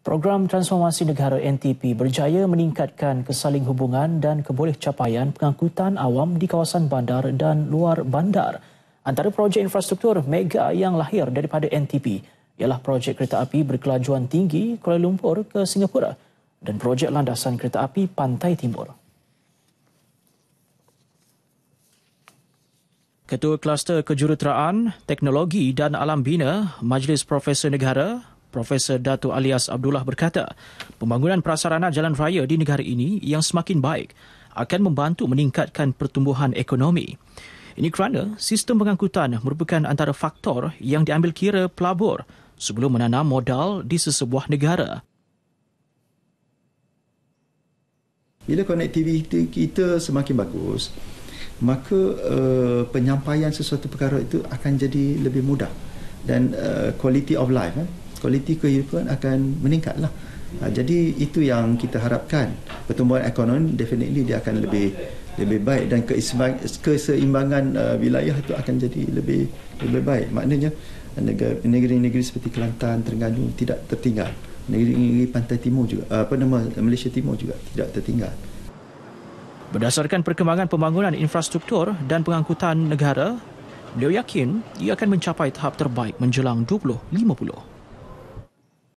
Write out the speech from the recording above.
Program Transformasi Negara NTP berjaya meningkatkan kesaling hubungan dan keboleh capaian pengangkutan awam di kawasan bandar dan luar bandar. Antara projek infrastruktur mega yang lahir daripada NTP ialah projek kereta api berkelajuan tinggi Kuala Lumpur ke Singapura dan projek landasan kereta api Pantai Timur. Ketua Kluster Kejuruteraan, Teknologi dan Alam Bina, Majlis Profesor Negara, Profesor Dato Alias Abdullah berkata, pembangunan prasarana jalan raya di negara ini yang semakin baik akan membantu meningkatkan pertumbuhan ekonomi. Ini kerana sistem pengangkutan merupakan antara faktor yang diambil kira pelabur sebelum menanam modal di sesebuah negara. Bila konektiviti kita semakin bagus, maka uh, penyampaian sesuatu perkara itu akan jadi lebih mudah dan uh, quality of life eh, kualiti kehidupan akan meningkatlah. Ha, jadi itu yang kita harapkan. Pertumbuhan ekonomi definitely dia akan lebih lebih baik dan keseimbangan uh, wilayah itu akan jadi lebih lebih baik. Maknanya negeri-negeri seperti Kelantan, Terengganu tidak tertinggal. Negeri-negeri pantai timur juga uh, apa nama Malaysia timur juga tidak tertinggal. Berdasarkan perkembangan pembangunan infrastruktur dan pengangkutan negara, beliau yakin ia akan mencapai tahap terbaik menjelang 2050.